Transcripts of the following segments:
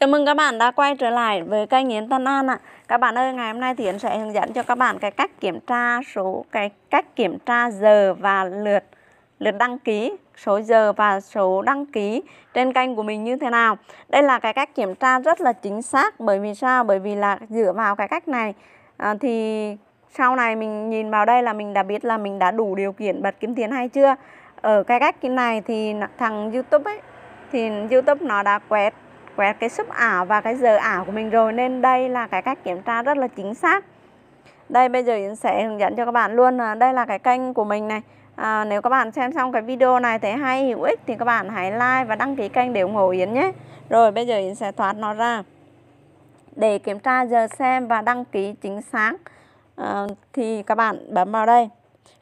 Chào mừng các bạn đã quay trở lại với kênh Yến Tân An ạ. Các bạn ơi, ngày hôm nay thì Yến sẽ hướng dẫn cho các bạn cái cách kiểm tra số cái cách kiểm tra giờ và lượt lượt đăng ký, số giờ và số đăng ký trên kênh của mình như thế nào. Đây là cái cách kiểm tra rất là chính xác bởi vì sao? Bởi vì là dựa vào cái cách này à, thì sau này mình nhìn vào đây là mình đã biết là mình đã đủ điều kiện bật kiếm tiền hay chưa. Ở cái cách này thì thằng YouTube ấy thì YouTube nó đã quét quét cái sub ảo và cái giờ ảo của mình rồi nên đây là cái cách kiểm tra rất là chính xác đây bây giờ Yến sẽ hướng dẫn cho các bạn luôn à, đây là cái kênh của mình này à, nếu các bạn xem xong cái video này thấy hay hữu ích thì các bạn hãy like và đăng ký kênh để ủng hộ Yến nhé rồi bây giờ Yến sẽ thoát nó ra để kiểm tra giờ xem và đăng ký chính xác à, thì các bạn bấm vào đây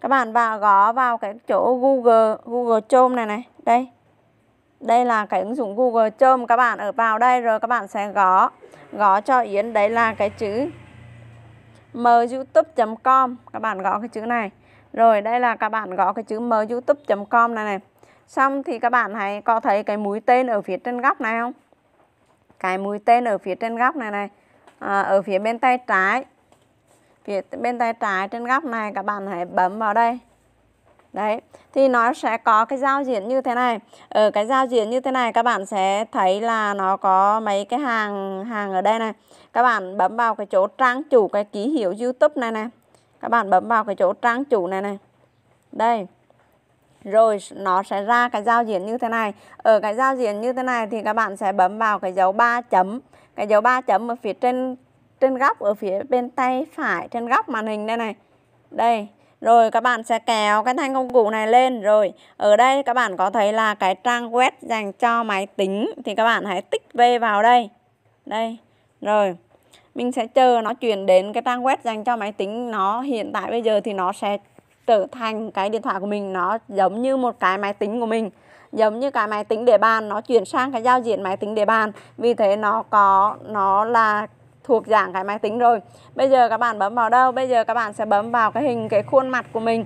các bạn vào gõ vào cái chỗ Google Google Chrome này này đây đây là cái ứng dụng Google Chrome các bạn ở vào đây rồi các bạn sẽ gõ gõ cho Yến đấy là cái chữ myoutube.com các bạn gõ cái chữ này rồi đây là các bạn gõ cái chữ myoutube.com này này xong thì các bạn hãy có thấy cái mũi tên ở phía trên góc này không cái mũi tên ở phía trên góc này này à, ở phía bên tay trái phía bên tay trái trên góc này các bạn hãy bấm vào đây đấy thì nó sẽ có cái giao diện như thế này ở ờ, cái giao diện như thế này các bạn sẽ thấy là nó có mấy cái hàng hàng ở đây này các bạn bấm vào cái chỗ trang chủ cái ký hiệu YouTube này này các bạn bấm vào cái chỗ trang chủ này này đây rồi nó sẽ ra cái giao diện như thế này ở ờ, cái giao diện như thế này thì các bạn sẽ bấm vào cái dấu ba chấm cái dấu ba chấm ở phía trên trên góc ở phía bên tay phải trên góc màn hình đây này đây rồi các bạn sẽ kéo cái thanh công cụ này lên Rồi ở đây các bạn có thấy là cái trang web dành cho máy tính Thì các bạn hãy tích về vào đây Đây Rồi Mình sẽ chờ nó chuyển đến cái trang web dành cho máy tính Nó hiện tại bây giờ thì nó sẽ trở thành cái điện thoại của mình Nó giống như một cái máy tính của mình giống như cái máy tính để bàn nó chuyển sang cái giao diện máy tính để bàn vì thế nó có nó là thuộc dạng cái máy tính rồi bây giờ các bạn bấm vào đâu bây giờ các bạn sẽ bấm vào cái hình cái khuôn mặt của mình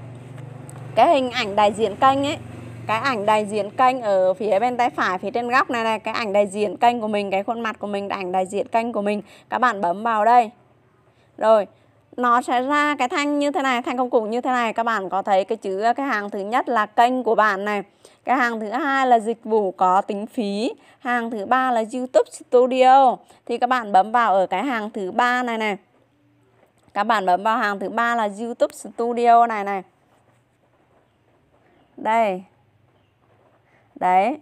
cái hình ảnh đại diện kênh ấy cái ảnh đại diện kênh ở phía bên tay phải phía trên góc này này cái ảnh đại diện kênh của mình cái khuôn mặt của mình ảnh đại diện kênh của mình các bạn bấm vào đây rồi nó sẽ ra cái thanh như thế này thanh công cụ như thế này các bạn có thấy cái chữ cái hàng thứ nhất là kênh của bạn này cái hàng thứ hai là dịch vụ có tính phí hàng thứ ba là YouTube Studio thì các bạn bấm vào ở cái hàng thứ ba này này các bạn bấm vào hàng thứ ba là YouTube Studio này này đây đấy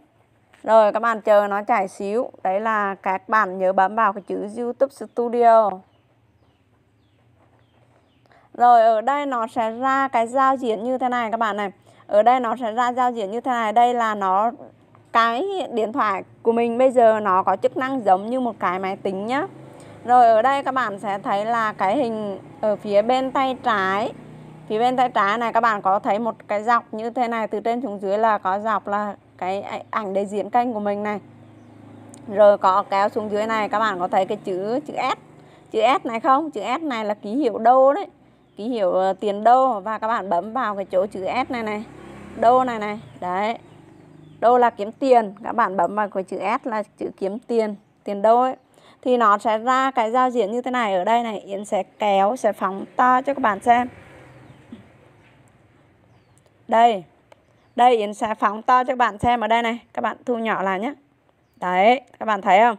rồi các bạn chờ nó chảy xíu đấy là các bạn nhớ bấm vào cái chữ YouTube Studio rồi ở đây nó sẽ ra cái giao diện như thế này các bạn này. Ở đây nó sẽ ra giao diện như thế này. Đây là nó cái điện thoại của mình bây giờ nó có chức năng giống như một cái máy tính nhá. Rồi ở đây các bạn sẽ thấy là cái hình ở phía bên tay trái. Phía bên tay trái này các bạn có thấy một cái dọc như thế này từ trên xuống dưới là có dọc là cái ảnh đại diện kênh của mình này. Rồi có kéo xuống dưới này các bạn có thấy cái chữ chữ S. Chữ S này không? Chữ S này là ký hiệu đô đấy ký hiệu ờ, tiền đô và các bạn bấm vào cái chỗ chữ S này này đô này này đấy đô là kiếm tiền các bạn bấm vào cái chữ S là chữ kiếm tiền tiền đô ấy thì nó sẽ ra cái giao diện như thế này ở đây này Yến sẽ kéo sẽ phóng to cho các bạn xem đây đây Yến sẽ phóng to cho các bạn xem ở đây này các bạn thu nhỏ lại nhé đấy các bạn thấy không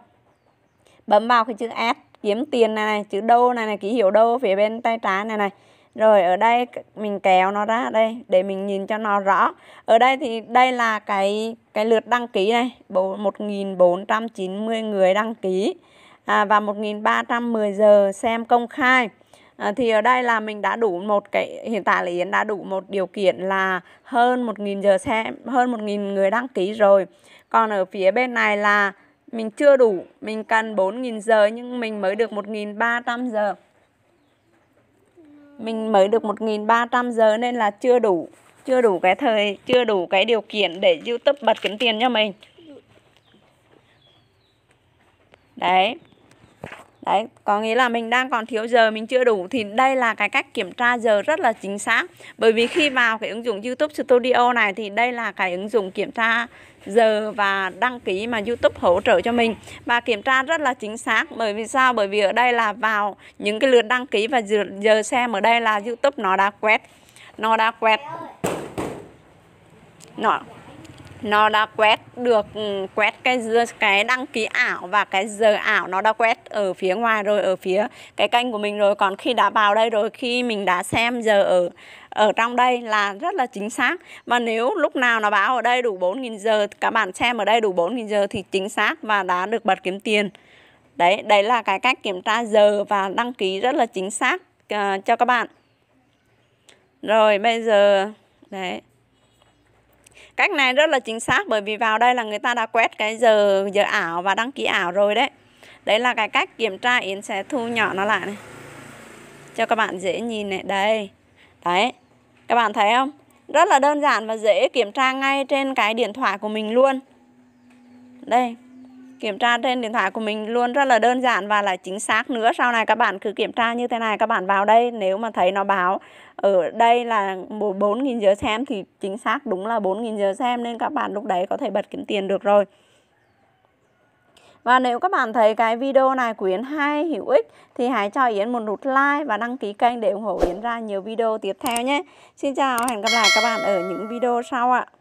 bấm vào cái chữ S kiếm tiền này, này chữ đô này này ký hiệu đô phía bên tay trái này này rồi ở đây mình kéo nó ra đây để mình nhìn cho nó rõ ở đây thì đây là cái cái lượt đăng ký này 1490 người đăng ký à, và 1310 giờ xem công khai à, thì ở đây là mình đã đủ một cái hiện tại là Yến đã đủ một điều kiện là hơn 1.000 giờ xem hơn 1.000 người đăng ký rồi còn ở phía bên này là mình chưa đủ, mình cần 4.000 giờ nhưng mình mới được 1.300 giờ. Mình mới được 1.300 giờ nên là chưa đủ, chưa đủ cái thời, chưa đủ cái điều kiện để YouTube bật kiếm tiền cho mình. Đấy đấy có nghĩa là mình đang còn thiếu giờ mình chưa đủ thì đây là cái cách kiểm tra giờ rất là chính xác bởi vì khi vào cái ứng dụng YouTube Studio này thì đây là cái ứng dụng kiểm tra giờ và đăng ký mà YouTube hỗ trợ cho mình và kiểm tra rất là chính xác bởi vì sao bởi vì ở đây là vào những cái lượt đăng ký và giờ, giờ xem ở đây là YouTube nó đã quét nó đã quét nó nó đã quét được quét cái cái đăng ký ảo và cái giờ ảo nó đã quét ở phía ngoài rồi ở phía cái kênh của mình rồi còn khi đã vào đây rồi khi mình đã xem giờ ở ở trong đây là rất là chính xác và nếu lúc nào nó báo ở đây đủ 4.000 giờ các bạn xem ở đây đủ 4.000 giờ thì chính xác và đã được bật kiếm tiền đấy đấy là cái cách kiểm tra giờ và đăng ký rất là chính xác uh, cho các bạn rồi bây giờ đấy cách này rất là chính xác bởi vì vào đây là người ta đã quét cái giờ giờ ảo và đăng ký ảo rồi đấy đấy là cái cách kiểm tra yến sẽ thu nhỏ nó lại này cho các bạn dễ nhìn này đây đấy các bạn thấy không rất là đơn giản và dễ kiểm tra ngay trên cái điện thoại của mình luôn đây kiểm tra trên điện thoại của mình luôn rất là đơn giản và là chính xác nữa sau này các bạn cứ kiểm tra như thế này các bạn vào đây nếu mà thấy nó báo ở đây là 4.000 giờ xem thì chính xác đúng là 4.000 giờ xem nên các bạn lúc đấy có thể bật kiếm tiền được rồi và nếu các bạn thấy cái video này của Yến hay, hữu ích thì hãy cho Yến một nút like và đăng ký kênh để ủng hộ Yến ra nhiều video tiếp theo nhé. Xin chào, hẹn gặp lại các bạn ở những video sau ạ.